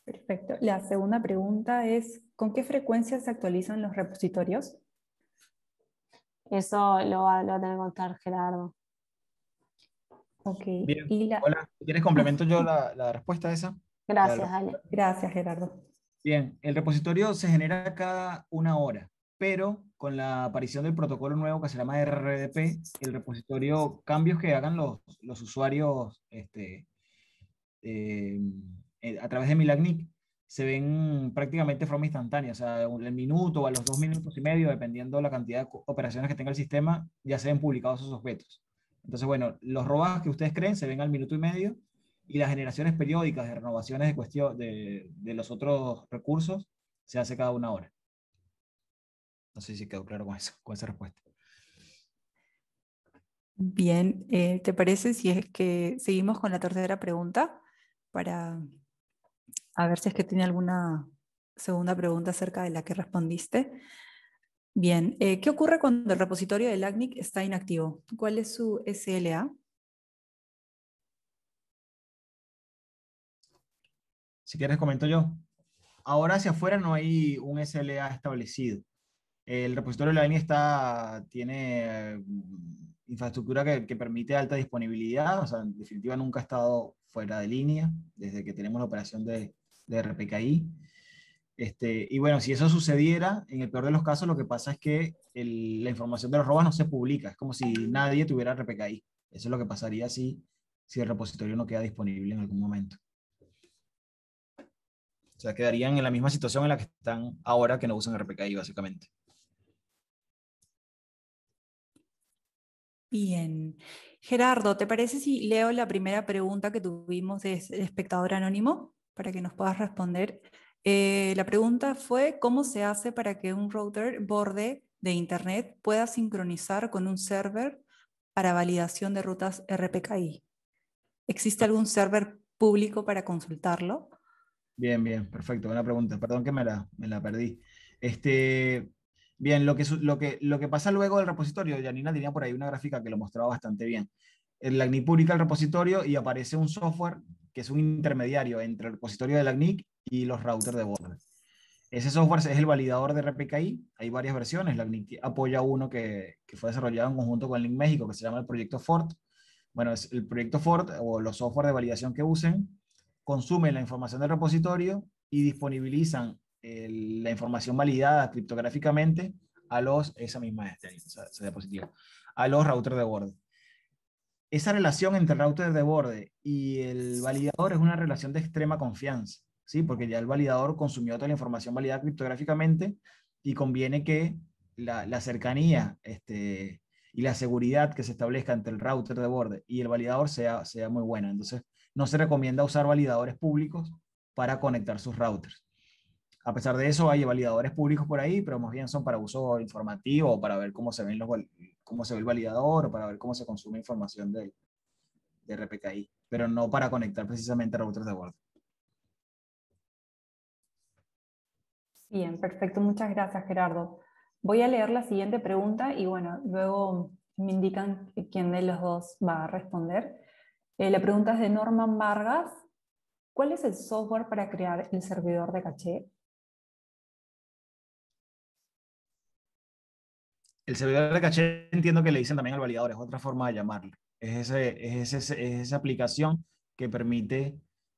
Perfecto. La segunda pregunta es, ¿Con qué frecuencia se actualizan los repositorios? Eso lo va, contar Gerardo. Ok. Hola, ¿quieres complemento yo la, respuesta a esa? Gracias, Ale. Gracias, Gerardo. Bien, el repositorio se genera cada una hora, pero con la aparición del protocolo nuevo que se llama RDP, el repositorio, cambios que hagan los, usuarios este, eh, eh, a través de Milagnic, se ven prácticamente de forma instantánea, o sea, el minuto o a los dos minutos y medio, dependiendo la cantidad de operaciones que tenga el sistema, ya se ven publicados esos objetos. Entonces, bueno, los robados que ustedes creen se ven al minuto y medio y las generaciones periódicas de renovaciones de, cuestión, de, los otros recursos se hace cada una hora. No sé si quedó claro con, esa respuesta. Bien, eh, ¿te parece si es que seguimos con la tercera pregunta para a ver si es que tiene alguna segunda pregunta acerca de la que respondiste. Bien, eh, ¿qué ocurre cuando el repositorio de ACNIC está inactivo? ¿Cuál es su SLA? Si quieres comento yo. Ahora hacia afuera no hay un SLA establecido. El repositorio de ACNIC tiene eh, infraestructura que, permite alta disponibilidad, o sea, en definitiva nunca ha estado fuera de línea desde que tenemos la operación de, de RPKI. Este, y bueno, si eso sucediera, en el peor de los casos, lo que pasa es que la información de los robos no se publica. Es como si nadie tuviera RPKI. Eso es lo que pasaría si, si el repositorio no queda disponible en algún momento. O sea, quedarían en la misma situación en la que están ahora que no usan RPKI, básicamente. Bien. Gerardo, ¿te parece si leo la primera pregunta que tuvimos de espectador anónimo? para que nos puedas responder. Eh, la pregunta fue, ¿cómo se hace para que un router borde de Internet pueda sincronizar con un server para validación de rutas RPKI? ¿Existe algún server público para consultarlo? Bien, bien, perfecto, buena pregunta. Perdón que me la, me la perdí. Este, bien, lo que, lo, lo que pasa luego del repositorio, Janina tenía por ahí una gráfica que lo mostraba bastante bien el LACNIC publica el repositorio y aparece un software que es un intermediario entre el repositorio de LACNIC y los routers de bordes. Ese software es el validador de RPKI. Hay varias versiones. LACNIC apoya uno que, fue desarrollado en conjunto con LINK México, que se llama el proyecto Fort. Bueno, es el proyecto Fort o los software de validación que usen consumen la información del repositorio y disponibilizan la información validada criptográficamente a los, esa misma, a los routers de bordes esa relación entre el router de borde y el validador es una relación de extrema confianza, ¿sí? Porque ya el validador consumió toda la información validada criptográficamente y conviene que la, cercanía este, y la seguridad que se establezca entre el router de borde y el validador sea, sea muy buena. Entonces, no se recomienda usar validadores públicos para conectar sus routers. A pesar de eso, hay validadores públicos por ahí, pero más bien son para uso informativo o para ver cómo se ven los, cómo se ve el validador o para ver cómo se consume información de, de RPKI, pero no para conectar precisamente a routers de bordo. Bien, perfecto. Muchas gracias, Gerardo. Voy a leer la siguiente pregunta y bueno, luego me indican quién de los dos va a responder. Eh, la pregunta es de Norman Vargas. ¿Cuál es el software para crear el servidor de caché? el servidor de caché entiendo que le dicen también al validador, es otra forma de llamarlo. Es, esa aplicación que permite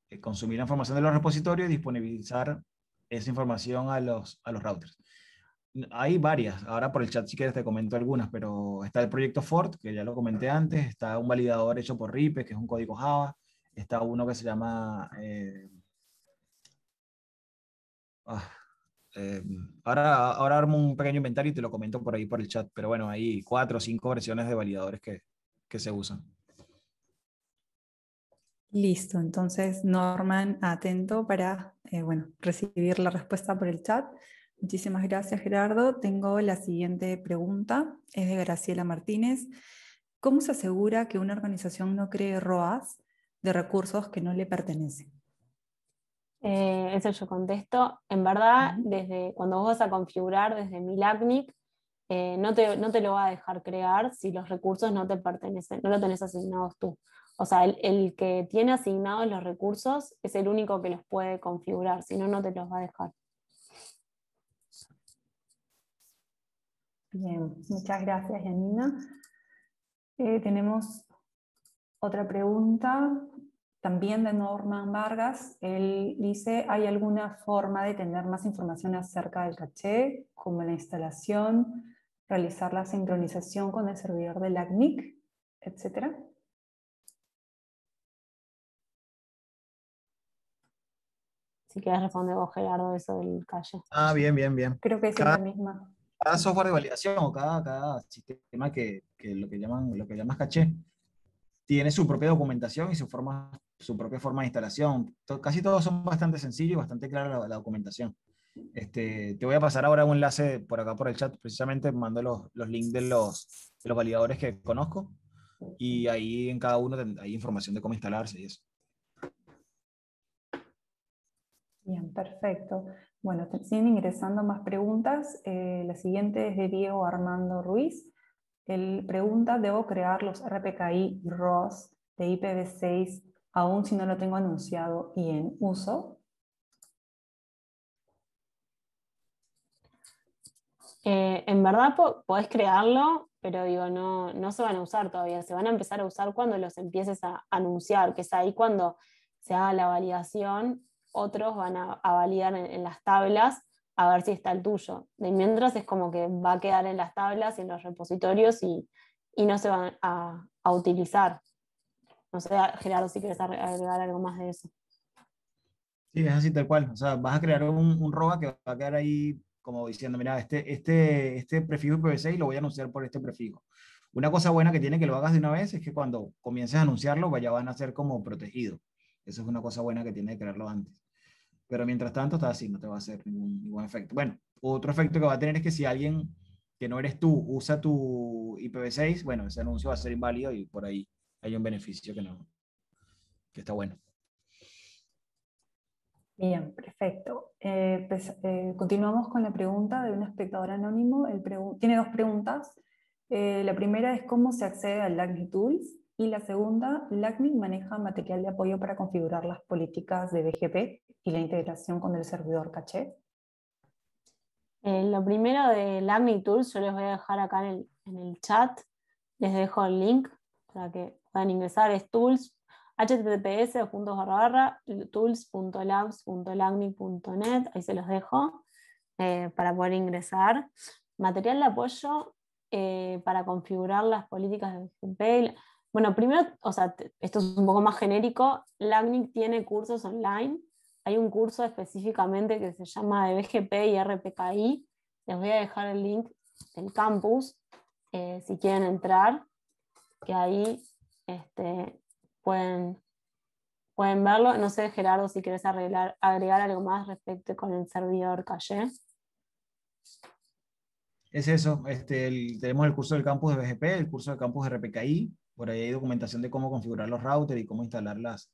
eh, consumir la información de los repositorios y disponibilizar esa información a los, a los routers. Hay varias, ahora por el chat si quieres te comento algunas, pero está el proyecto Fort, que ya lo comenté antes, está un validador hecho por Ripe, que es un código Java, está uno que se llama... Eh, ah, eh, ahora, ahora armo un pequeño inventario y te lo comento por ahí por el chat, pero bueno, hay cuatro o cinco versiones de validadores que, se usan. Listo, entonces Norman, atento para eh, bueno, recibir la respuesta por el chat. Muchísimas gracias Gerardo. Tengo la siguiente pregunta, es de Graciela Martínez. ¿Cómo se asegura que una organización no cree ROAS de recursos que no le pertenecen? Eh, eso yo contesto. En verdad, desde cuando vos vas a configurar desde Milagnic, eh, no, te, lo va a dejar crear si los recursos no te pertenecen, no lo tenés asignados tú. O sea, el, que tiene asignados los recursos es el único que los puede configurar, si no, no te los va a dejar. Bien, muchas gracias, Janina. Eh, tenemos otra pregunta también de Norman Vargas, él dice, ¿hay alguna forma de tener más información acerca del caché, como la instalación, realizar la sincronización con el servidor de LACNIC, etcétera? Si quieres responde vos, Gerardo, eso del caché. Ah, bien, bien, bien. Creo que es la misma. Cada software de validación o cada, cada sistema que, lo que llaman lo que llamas caché tiene su propia documentación y su forma su propia forma de instalación. casi todos son bastante sencillos y bastante clara la, documentación. Este, te voy a pasar ahora un enlace por acá por el chat, precisamente mando los, los links de los, de los validadores que conozco y ahí en cada uno hay información de cómo instalarse y eso. Bien, perfecto. Bueno, siguen ingresando más preguntas. Eh, la siguiente es de Diego Armando Ruiz. Él pregunta, ¿debo crear los RPKI ROS de IPv6 aún si no lo tengo anunciado y en uso. Eh, en verdad podés crearlo, pero digo, no, no se van a usar todavía, se van a empezar a usar cuando los empieces a anunciar, que es ahí cuando se haga la validación, otros van a, validar en, las tablas a ver si está el tuyo. mientras es como que va a quedar en las tablas y en los repositorios y, no se van a, a, utilizar. No sé, Gerardo, si quieres agregar algo más de eso. Sí, es así tal cual. O sea, vas a crear un, un que va a quedar ahí como diciendo, mira, este, este, este prefijo IPv6 lo voy a anunciar por este prefijo. Una cosa buena que tiene que lo hagas de una vez es que cuando comiences a anunciarlo, ya van a ser como protegido. Eso es una cosa buena que tiene que crearlo antes. Pero mientras tanto, está así, no te va a hacer ningún, ningún efecto. Bueno, otro efecto que va a tener es que si alguien que no eres tú usa tu IPv6, bueno, ese anuncio va a ser inválido y por ahí hay un beneficio que, no, está bueno. Bien, perfecto. Eh, pues, eh, continuamos con la pregunta de un espectador anónimo. tiene dos preguntas. Eh, la primera es cómo se accede al LACNI Tools y la segunda, LACNI maneja material de apoyo para configurar las políticas de BGP y la integración con el servidor caché. lo primero de LACNI Tools yo les voy a dejar acá en el, en el chat. Les dejo el link para que Pueden ingresar, es tools, https, ahí se los dejo, eh, para poder ingresar. Material de apoyo eh, para configurar las políticas de BGP. Bueno, primero, o sea, esto es un poco más genérico, LACNIC tiene cursos online, hay un curso específicamente que se llama de BGP y RPKI, les voy a dejar el link del campus, eh, si quieren entrar, que ahí este, pueden, pueden verlo. No sé, Gerardo, si quieres agregar algo más respecto con el servidor caché. Es eso, este, tenemos el curso del campus de BGP, el curso del campus de RPKI, por ahí hay documentación de cómo configurar los routers y cómo instalar las,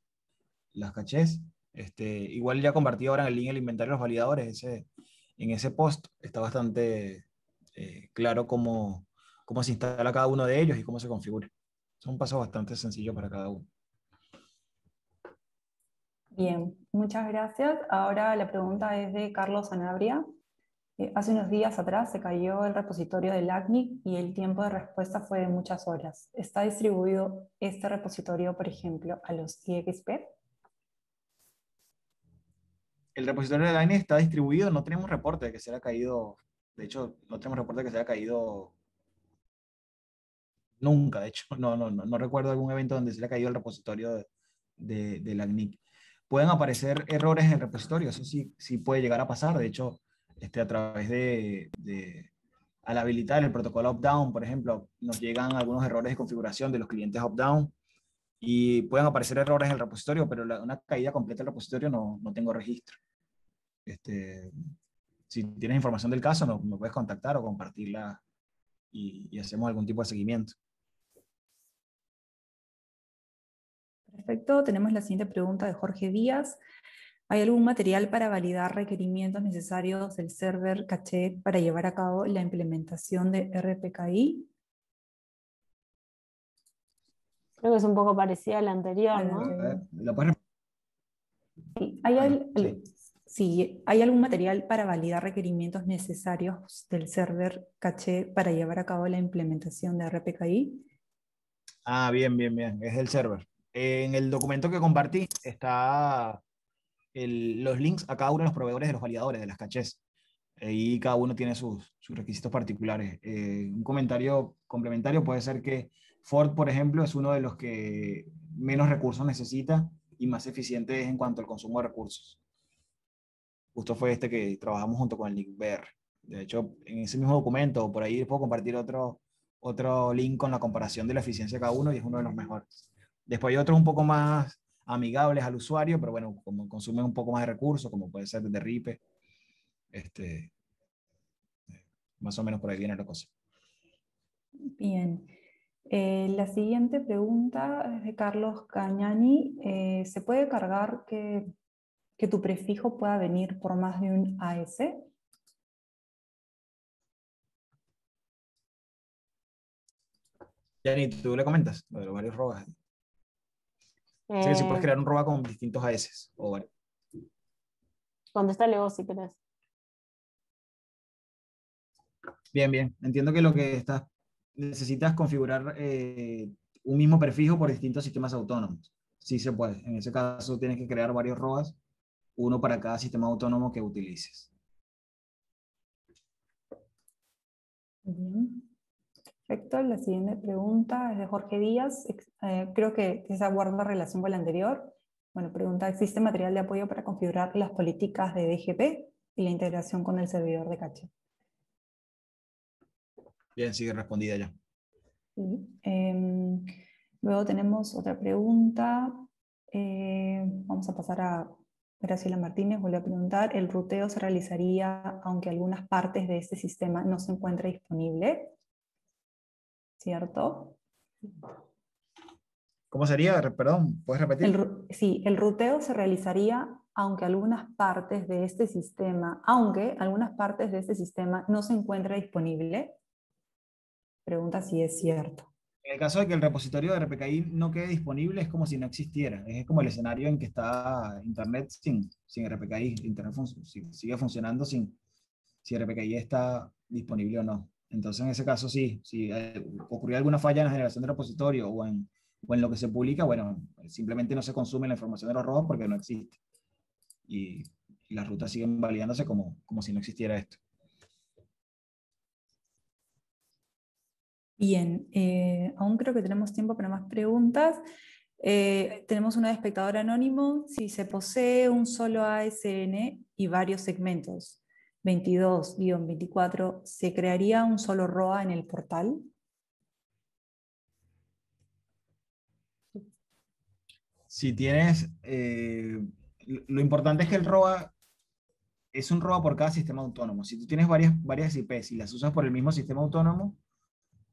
las cachés. Este, igual ya compartí ahora en el link el inventario de los validadores, en ese post está bastante eh, claro cómo se instala cada uno de ellos y cómo se configura. Es un paso bastante sencillo para cada uno. Bien, muchas gracias. Ahora la pregunta es de Carlos Anabria. Eh, hace unos días atrás se cayó el repositorio del ACNIC y el tiempo de respuesta fue de muchas horas. ¿Está distribuido este repositorio, por ejemplo, a los IXP? El repositorio de ACNIC está distribuido, no tenemos reporte de que se haya caído, de hecho, no tenemos reporte de que se haya caído Nunca, de hecho, no, recuerdo algún evento donde se le ha caído el repositorio de, de, la NIC. Pueden aparecer errores en el repositorio, eso sí, sí puede llegar a pasar. De hecho, este, a través de, al habilitar el protocolo opt-down, por ejemplo, nos llegan algunos errores de configuración de los clientes opt-down y pueden aparecer errores en el repositorio, pero una caída completa del repositorio no, tengo registro. Este, si tienes información del caso, me puedes contactar o compartirla y, hacemos algún tipo de seguimiento. Perfecto. Tenemos la siguiente pregunta de Jorge Díaz. ¿Hay algún material para validar requerimientos necesarios del server caché para llevar a cabo la implementación de RPKI? Creo que es un poco parecida a la anterior, ¿no? Sí, ¿hay, ah, sí, ¿Hay algún material para validar requerimientos necesarios del server caché para llevar a cabo la implementación de RPKI? Ah, bien, bien, bien. Es el server. En el documento que compartí está los links a cada uno de los proveedores de los validadores, de las cachés. Y cada uno tiene sus, requisitos particulares. Eh, un comentario complementario puede ser que Ford, por ejemplo, es uno de los que menos recursos necesita y más eficiente es en cuanto al consumo de recursos. Justo fue este que trabajamos junto con el link De hecho, en ese mismo documento, por ahí puedo compartir otro, otro link con la comparación de la eficiencia de cada uno y es uno de los mejores. Después hay otros un poco más amigables al usuario, pero bueno, como consumen un poco más de recursos, como puede ser desde RIPE, este, más o menos por ahí viene la cosa. Bien. Eh, la siguiente pregunta es de Carlos Cañani. Eh, ¿Se puede cargar que, tu prefijo pueda venir por más de un AS? Yani, tú le comentas lo de los varios rogas sí sí, puedes eh, crear un ROA con distintos AS. O bueno. está si querés. Bien, bien. Entiendo que lo que estás necesitas configurar eh, un mismo prefijo por distintos sistemas autónomos. Sí se puede. En ese caso tienes que crear varios ROAS, uno para cada sistema autónomo que utilices. Bien. Perfecto. La siguiente pregunta es de Jorge Díaz. Eh, creo que esa guarda relación con la anterior. Bueno, pregunta, ¿existe material de apoyo para configurar las políticas de DGP y la integración con el servidor de caché? Bien, sigue respondida ya. Em, luego tenemos otra pregunta. Eh, vamos a pasar a Graciela Martínez. Vuelve a preguntar, ¿el ruteo se realizaría aunque algunas partes de este sistema no se encuentre disponible? ¿cierto? ¿Cómo sería? Perdón, ¿puedes repetir? sí, el ruteo se realizaría aunque algunas partes de este sistema, aunque algunas partes de este sistema no se encuentre disponible. Pregunta si es cierto. En el caso de que el repositorio de RPKI no quede disponible, es como si no existiera. Es como el escenario en que está Internet sin, RPKI. Internet sigue funcionando sin si RPKI está disponible o no. Entonces, en ese caso, sí, si eh, ocurrió alguna falla en la generación de repositorio o en, lo que se publica, bueno, simplemente no se consume la información de los porque no existe. Y, las rutas siguen validándose como, si no existiera esto. Bien, eh, aún creo que tenemos tiempo para más preguntas. Eh, tenemos una de espectador anónimo, si se posee un solo ASN y varios segmentos, 22-24, ¿se crearía un solo ROA en el portal? Si tienes, eh, lo importante es que el ROA es un ROA por cada sistema autónomo. Si tú tienes varias, varias IPs y las usas por el mismo sistema autónomo,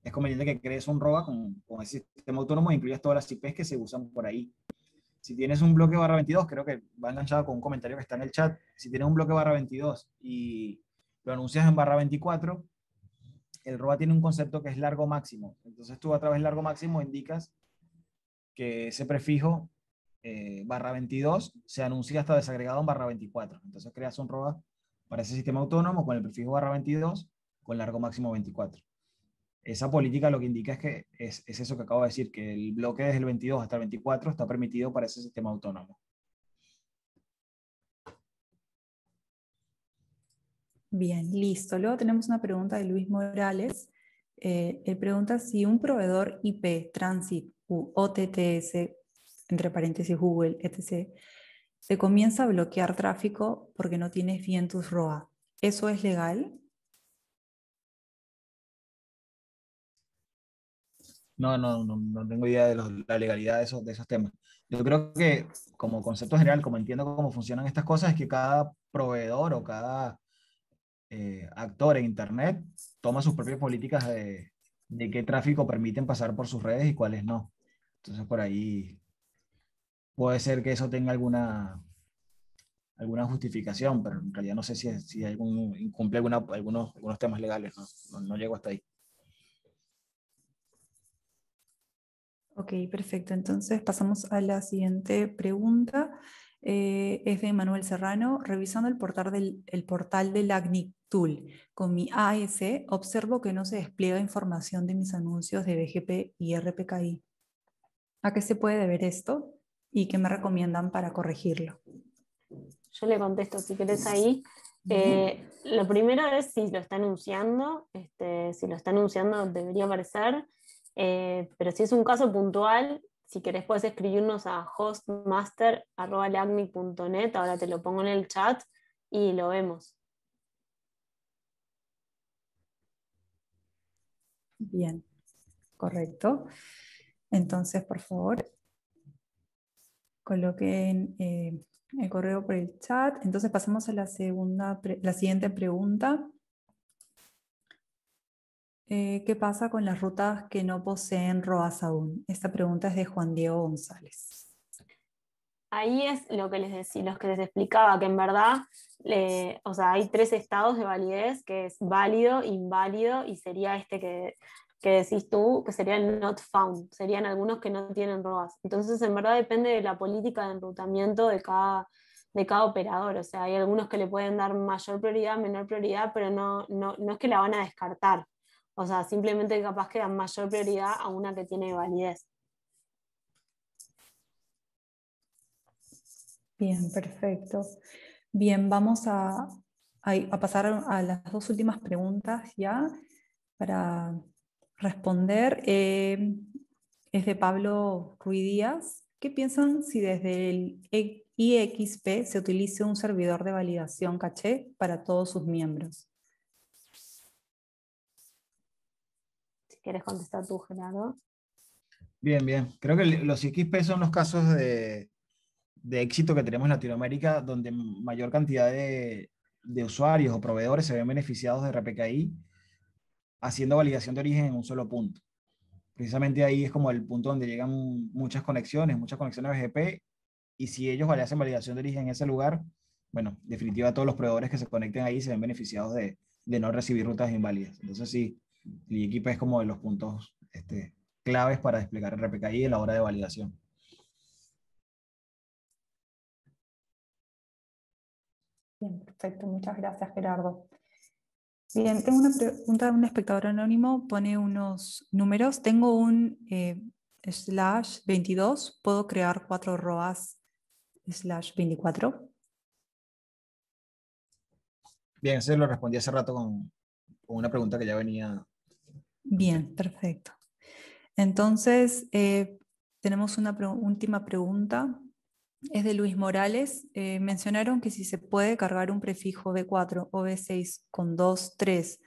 es conveniente que crees un ROA con, con ese sistema autónomo e incluyas todas las IPs que se usan por ahí si tienes un bloque barra 22, creo que va enganchado con un comentario que está en el chat, si tienes un bloque barra 22 y lo anuncias en barra 24, el roba tiene un concepto que es largo máximo. Entonces tú a través de largo máximo indicas que ese prefijo eh, barra 22 se anuncia hasta desagregado en barra 24. Entonces creas un roba para ese sistema autónomo con el prefijo barra 22 con largo máximo 24. Esa política lo que indica es que es, eso que acabo de decir, que el bloque desde el 22 hasta el 24 está permitido para ese sistema autónomo. Bien, listo. Luego tenemos una pregunta de Luis Morales. Eh, él pregunta si un proveedor IP, Transit u OTTS, entre paréntesis Google, etc., se comienza a bloquear tráfico porque no tienes bien ROA. ¿Eso es legal? No, no, tengo idea de la legalidad de esos, temas. Yo creo que como concepto general, como entiendo cómo funcionan estas cosas, es que cada proveedor o cada eh, actor en Internet toma sus propias políticas de, qué tráfico permiten pasar por sus redes y cuáles no. Entonces por ahí puede ser que eso tenga alguna, alguna justificación, pero en realidad no sé si, si algún, incumple algunos, algunos temas legales, no llego hasta ahí. Ok, perfecto. Entonces pasamos a la siguiente pregunta. Eh, es de Manuel Serrano. Revisando el portal del, el portal con mi AS, observo que no se despliega información de mis anuncios de BGP y RPKI. ¿A qué se puede deber esto? ¿Y qué me recomiendan para corregirlo? Yo le contesto, si querés ahí. Eh, lo primero es si lo está anunciando, este, si lo está anunciando debería aparecer. Eh, pero si es un caso puntual, si querés puedes escribirnos a hostmaster.net ahora te lo pongo en el chat y lo vemos. Bien, correcto. Entonces, por favor, coloquen eh, el correo por el chat. Entonces pasamos a la, segunda la siguiente pregunta. Eh, ¿Qué pasa con las rutas que no poseen ROAS aún? Esta pregunta es de Juan Diego González. Ahí es lo que les, decía, los que les explicaba, que en verdad eh, o sea, hay tres estados de validez, que es válido, inválido y sería este que, decís tú, que sería el not found, serían algunos que no tienen ROAS. Entonces, en verdad depende de la política de enrutamiento de cada, de cada operador. O sea, hay algunos que le pueden dar mayor prioridad, menor prioridad, pero no, no es que la van a descartar. O sea, simplemente capaz que dan mayor prioridad a una que tiene validez. Bien, perfecto. Bien, vamos a, pasar a las dos últimas preguntas ya para responder. Eh, es de Pablo Ruiz Díaz. ¿Qué piensan si desde el IXP se utiliza un servidor de validación caché para todos sus miembros? quieres contestar tú, Gerardo. Bien, bien. Creo que los XP son los casos de, éxito que tenemos en Latinoamérica, donde mayor cantidad de, usuarios o proveedores se ven beneficiados de RPKI haciendo validación de origen en un solo punto. Precisamente ahí es como el punto donde llegan muchas conexiones, muchas conexiones a BGP, y si ellos hacen validación de origen en ese lugar, bueno, definitiva todos los proveedores que se conecten ahí se ven beneficiados de, de no recibir rutas inválidas. Entonces sí, equipo es como de los puntos este, claves para desplegar RPKI a la hora de validación. Bien, perfecto. Muchas gracias, Gerardo. Bien, tengo una pregunta de un espectador anónimo. Pone unos números. Tengo un eh, slash 22. ¿Puedo crear cuatro ROAS slash 24? Bien, se lo respondí hace rato con, con una pregunta que ya venía Bien, perfecto. Entonces, eh, tenemos una última pregunta. Es de Luis Morales. Eh, mencionaron que si se puede cargar un prefijo B4 o B6 con 2, 3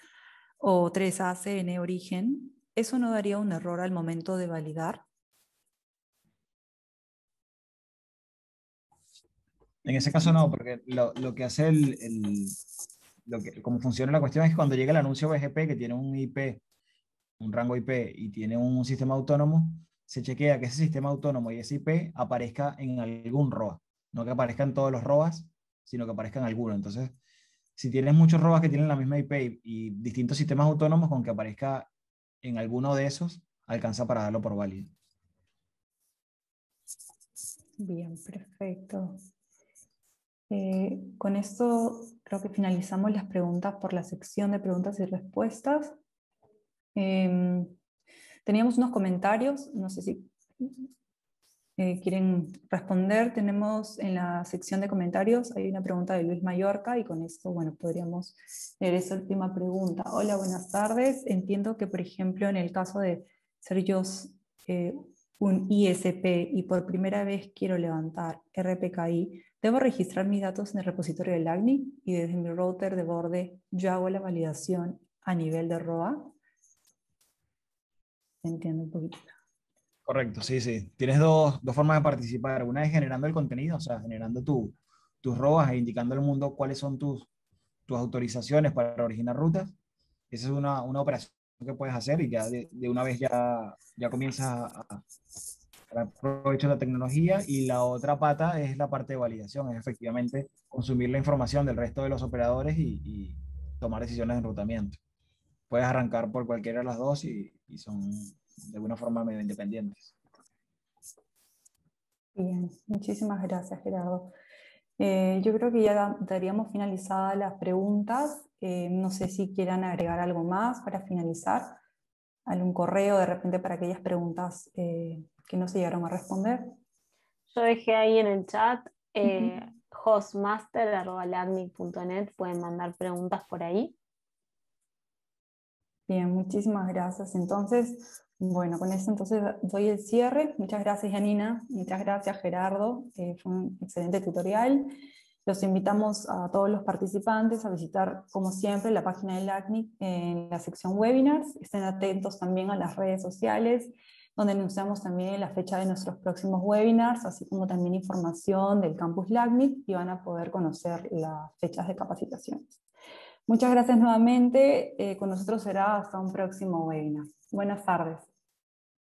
o 3ACN origen, ¿eso no daría un error al momento de validar? En ese caso no, porque lo, que hace el, lo que, como funciona la cuestión es que cuando llega el anuncio BGP que tiene un IP un rango IP y tiene un sistema autónomo, se chequea que ese sistema autónomo y ese IP aparezca en algún ROA. No que aparezcan todos los ROAs, sino que aparezca en alguno. Entonces, si tienes muchos ROAs que tienen la misma IP y, distintos sistemas autónomos, con que aparezca en alguno de esos, alcanza para darlo por válido. Bien, perfecto. Eh, con esto creo que finalizamos las preguntas por la sección de preguntas y respuestas. Em, teníamos unos comentarios, no sé si eh, quieren responder. Tenemos en la sección de comentarios, hay una pregunta de Luis Mallorca y con esto, bueno, podríamos leer esa última pregunta. Hola, buenas tardes. Entiendo que, por ejemplo, en el caso de ser yo eh, un ISP y por primera vez quiero levantar RPKI, debo registrar mis datos en el repositorio del LACNI y desde mi router de borde yo hago la validación a nivel de ROA entiendo un poquito. Correcto, sí, sí. Tienes dos, formas de participar. Una es generando el contenido, o sea, generando tú tus robas e indicando al mundo cuáles son tus, tus autorizaciones para originar rutas. Esa es una, operación que puedes hacer y ya de, una vez ya, ya comienzas a, a aprovechar la tecnología. Y la otra pata es la parte de validación, es efectivamente consumir la información del resto de los operadores y, y tomar decisiones de enrutamiento. Puedes arrancar por cualquiera de las dos y, y son de alguna forma medio independientes. Bien, muchísimas gracias Gerardo. Eh, yo creo que ya daríamos finalizadas las preguntas. Eh, no sé si quieran agregar algo más para finalizar, algún correo de repente para aquellas preguntas eh, que no se llegaron a responder. Yo dejé ahí en el chat uh pueden mandar preguntas por ahí. Bien, muchísimas gracias. Entonces, bueno, con esto entonces doy el cierre. Muchas gracias, Janina. Muchas gracias, Gerardo. Eh, fue un excelente tutorial. Los invitamos a todos los participantes a visitar, como siempre, la página de ACNIC en la sección webinars. Estén atentos también a las redes sociales, donde anunciamos también la fecha de nuestros próximos webinars, así como también información del campus LACNIC y van a poder conocer las fechas de capacitaciones. Muchas gracias nuevamente. Eh, con nosotros será hasta un próximo webinar. Buenas tardes.